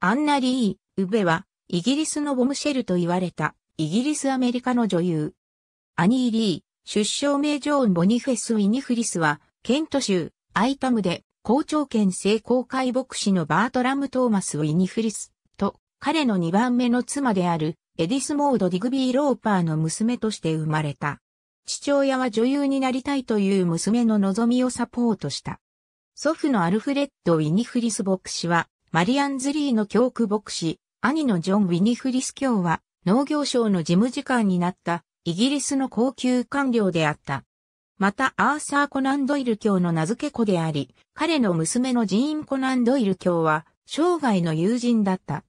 アンナ・リー・ウベは、イギリスのボムシェルと言われた、イギリス・アメリカの女優。アニー・リー、出生名ジョーン・ボニフェス・ウィニフリスは、ケント州、アイタムで、校長兼聖公会牧師のバートラム・トーマス・ウィニフリスと、彼の2番目の妻である、エディス・モード・ディグビー・ローパーの娘として生まれた。父親は女優になりたいという娘の望みをサポートした。祖父のアルフレッド・ウィニフリス牧師は、マリアンズリーの教区牧師、兄のジョン・ウィニフリス教は農業省の事務次官になったイギリスの高級官僚であった。またアーサー・コナン・ドイル教の名付け子であり、彼の娘のジーン・コナン・ドイル教は生涯の友人だった。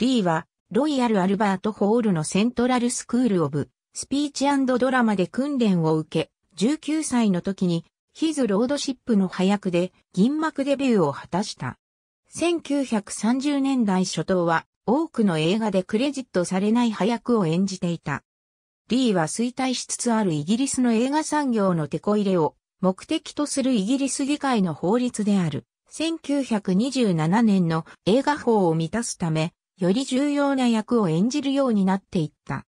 リーはロイヤル・アルバート・ホールのセントラル・スクール・オブ・スピーチドラマで訓練を受け、19歳の時にヒズ・ロードシップの早くで銀幕デビューを果たした。1930年代初頭は多くの映画でクレジットされない派役を演じていた。リーは衰退しつつあるイギリスの映画産業のテこ入れを目的とするイギリス議会の法律である1927年の映画法を満たすため、より重要な役を演じるようになっていった。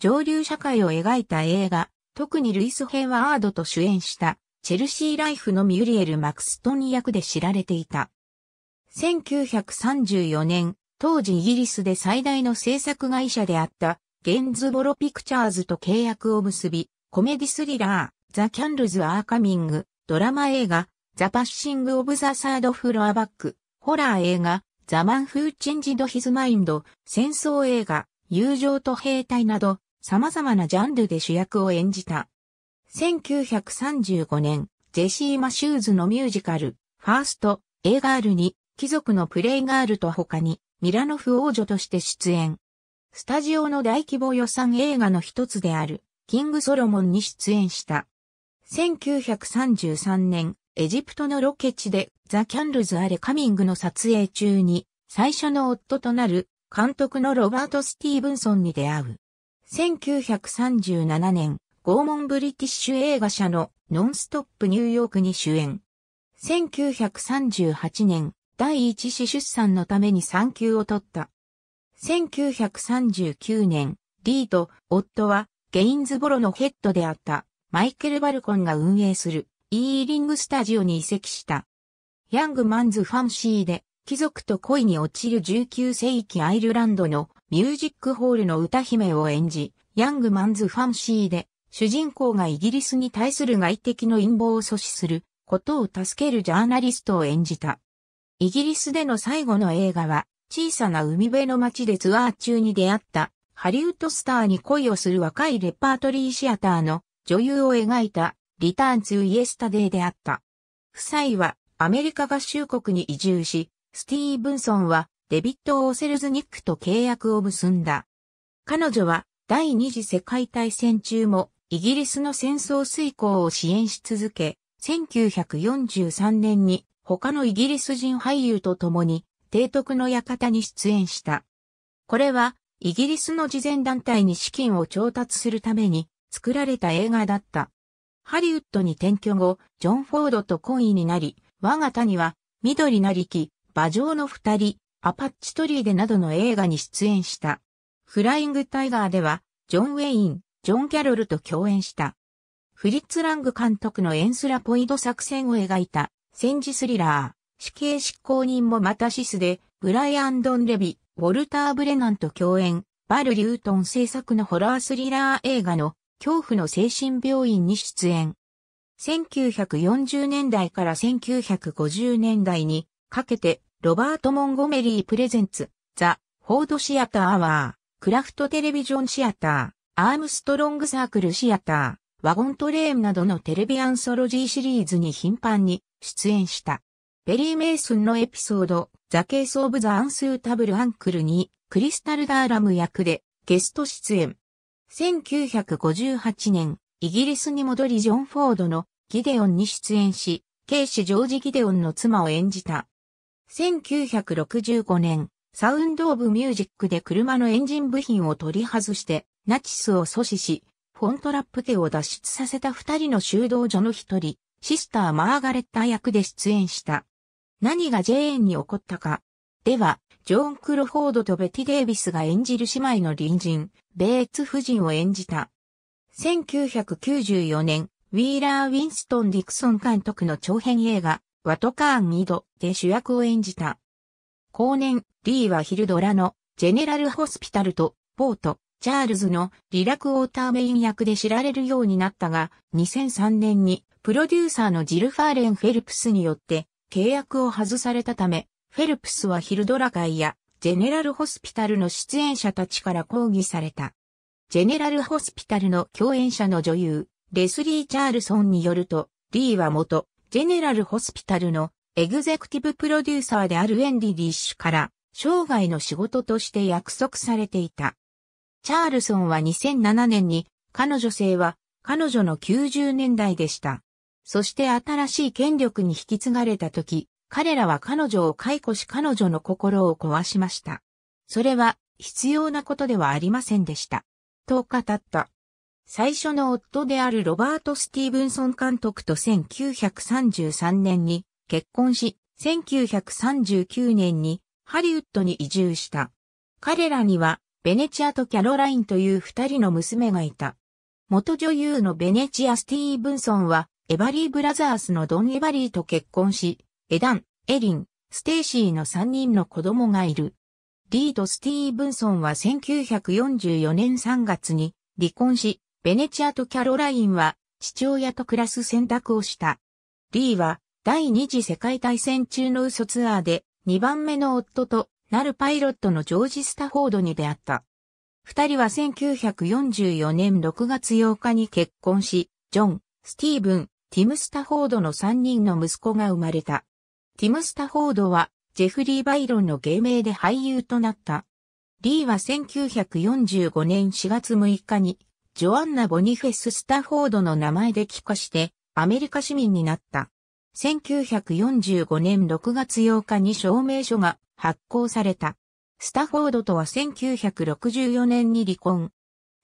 上流社会を描いた映画、特にルイス・ヘイワードと主演した、チェルシー・ライフのミュリエル・マクストン役で知られていた。1934年、当時イギリスで最大の制作会社であった、ゲンズボロピクチャーズと契約を結び、コメディスリラー、ザ・キャンルズ・アーカミング、ドラマ映画、ザ・パッシング・オブ・ザ・サード・フロアバック、ホラー映画、ザ・マン・フー・チェンジド・ヒズ・マインド、戦争映画、友情と兵隊など、様々なジャンルで主役を演じた。1935年、ジェシー・マシューズのミュージカル、ファースト、映画あるに貴族のプレイガールと他に、ミラノフ王女として出演。スタジオの大規模予算映画の一つである、キングソロモンに出演した。1933年、エジプトのロケ地で、ザ・キャンルズ・アレ・カミングの撮影中に、最初の夫となる、監督のロバート・スティーブンソンに出会う。1937年、拷問ブリティッシュ映画社のノンストップニューヨークに主演。1938年、第一子出産のために産休を取った。1939年、リーと夫はゲインズボロのヘッドであったマイケル・バルコンが運営するイーリングスタジオに移籍した。ヤングマンズ・ファンシーで貴族と恋に落ちる19世紀アイルランドのミュージックホールの歌姫を演じ、ヤングマンズ・ファンシーで主人公がイギリスに対する外敵の陰謀を阻止することを助けるジャーナリストを演じた。イギリスでの最後の映画は、小さな海辺の街でツアー中に出会った、ハリウッドスターに恋をする若いレパートリーシアターの女優を描いた、リターンツーイエスタデーであった。夫妻は、アメリカ合衆国に移住し、スティーブンソンは、デビッド・オーセルズニックと契約を結んだ。彼女は、第二次世界大戦中も、イギリスの戦争遂行を支援し続け、1943年に他のイギリス人俳優と共に、提督の館に出演した。これは、イギリスの慈善団体に資金を調達するために作られた映画だった。ハリウッドに転居後、ジョン・フォードと懇意になり、我が谷は、緑なりき、馬上の二人、アパッチトリーでなどの映画に出演した。フライング・タイガーでは、ジョン・ウェイン、ジョン・キャロルと共演した。フリッツ・ラング監督のエンスラポイド作戦を描いた戦時スリラー、死刑執行人もまたシスで、ブライアン・ドン・レビ、ウォルター・ブレナンと共演、バル・リュートン制作のホラースリラー映画の恐怖の精神病院に出演。1940年代から1950年代にかけてロバート・モンゴメリー・プレゼンツ、ザ・フォード・シアター・アワー、クラフト・テレビジョン・シアター、アームストロング・サークル・シアター、ワゴントレーンなどのテレビアンソロジーシリーズに頻繁に出演した。ベリー・メイスンのエピソード、ザ・ケース・オブ・ザ・アンスータブル・アンクルに、クリスタル・ダーラム役でゲスト出演。1958年、イギリスに戻りジョン・フォードのギデオンに出演し、ケイシ・ジョージ・ギデオンの妻を演じた。1965年、サウンド・オブ・ミュージックで車のエンジン部品を取り外して、ナチスを阻止し、コントラップ家を脱出させた二人の修道女の一人、シスター・マーガレッタ役で出演した。何がジェーンに起こったか。では、ジョーン・クロフォードとベティ・デイビスが演じる姉妹の隣人、ベーツ夫人を演じた。1994年、ウィーラー・ウィンストン・ディクソン監督の長編映画、ワトカーン・ミドで主役を演じた。後年、リーはヒルドラのジェネラル・ホスピタルとポート、チャールズのリラクオーターメイン役で知られるようになったが、2003年にプロデューサーのジル・ファーレン・フェルプスによって契約を外されたため、フェルプスはヒルドラ会やジェネラルホスピタルの出演者たちから抗議された。ジェネラルホスピタルの共演者の女優、レスリー・チャールソンによると、リーは元、ジェネラルホスピタルのエグゼクティブプロデューサーであるウェンディ・ディッシュから、生涯の仕事として約束されていた。チャールソンは2007年に、彼女性は、彼女の90年代でした。そして新しい権力に引き継がれた時、彼らは彼女を解雇し彼女の心を壊しました。それは必要なことではありませんでした。と語った。最初の夫であるロバート・スティーブンソン監督と1933年に結婚し、1939年にハリウッドに移住した。彼らにはベネチアとキャロラインという二人の娘がいた。元女優のベネチア・スティーブンソンは、エバリー・ブラザースのドン・エバリーと結婚し、エダン、エリン、ステイシーの三人の子供がいる。リーとスティーブンソンは1944年3月に離婚し、ベネチアとキャロラインは父親と暮らす選択をした。リーは第二次世界大戦中の嘘ツアーで2番目の夫となるパイロットのジョージ・スタフォードに出会った。二人は1944年6月8日に結婚し、ジョン、スティーブン、ティム・スタフォードの3人の息子が生まれた。ティム・スタフォードは、ジェフリー・バイロンの芸名で俳優となった。リーは1945年4月6日に、ジョアンナ・ボニフェス・スタフォードの名前で帰化して、アメリカ市民になった。1945年6月8日に証明書が発行された。スタフォードとは1964年に離婚。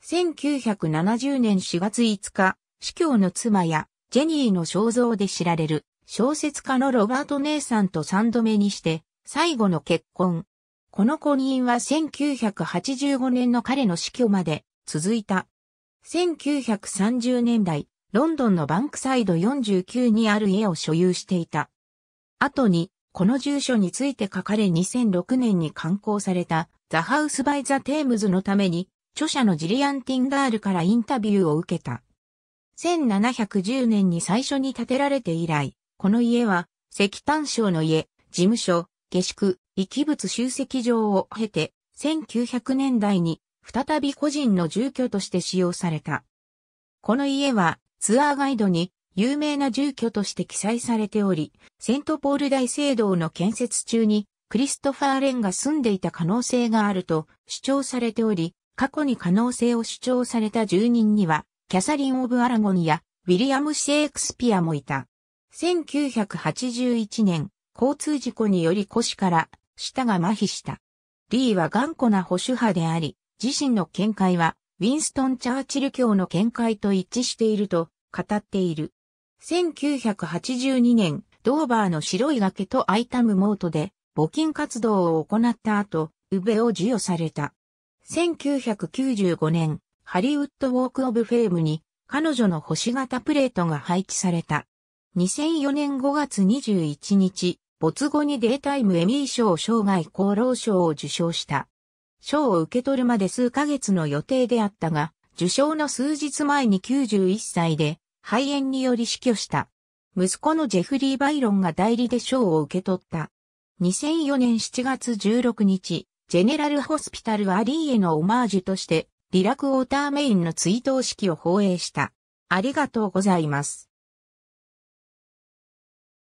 1970年4月5日、司教の妻やジェニーの肖像で知られる小説家のロバート姉さんと三度目にして最後の結婚。この婚姻は1985年の彼の死去まで続いた。1930年代、ロンドンのバンクサイド49にある家を所有していた。後にこの住所について書かれ2006年に刊行されたザ・ハウス・バイ・ザ・テームズのために著者のジリアン・ティンガールからインタビューを受けた。1710年に最初に建てられて以来、この家は石炭省の家、事務所、下宿、遺棄物集積場を経て、1900年代に再び個人の住居として使用された。この家はツアーガイドに有名な住居として記載されており、セントポール大聖堂の建設中にクリストファー・レンが住んでいた可能性があると主張されており、過去に可能性を主張された住人には、キャサリン・オブ・アラゴンやウィリアム・シェイクスピアもいた。1981年、交通事故により腰から舌が麻痺した。リーは頑固な保守派であり、自身の見解は、ウィンストン・チャーチル教の見解と一致していると語っている。1982年、ドーバーの白い崖とアイタムモートで募金活動を行った後、ウベを授与された。1995年、ハリウッドウォークオブフェームに彼女の星型プレートが配置された。2004年5月21日、没後にデータイムエミー賞生涯功労賞を受賞した。賞を受け取るまで数ヶ月の予定であったが、受賞の数日前に91歳で肺炎により死去した。息子のジェフリー・バイロンが代理で賞を受け取った。2004年7月16日、ジェネラルホスピタルアリーへのオマージュとして、リラク・ウォーターメインの追悼式を放映した。ありがとうございます。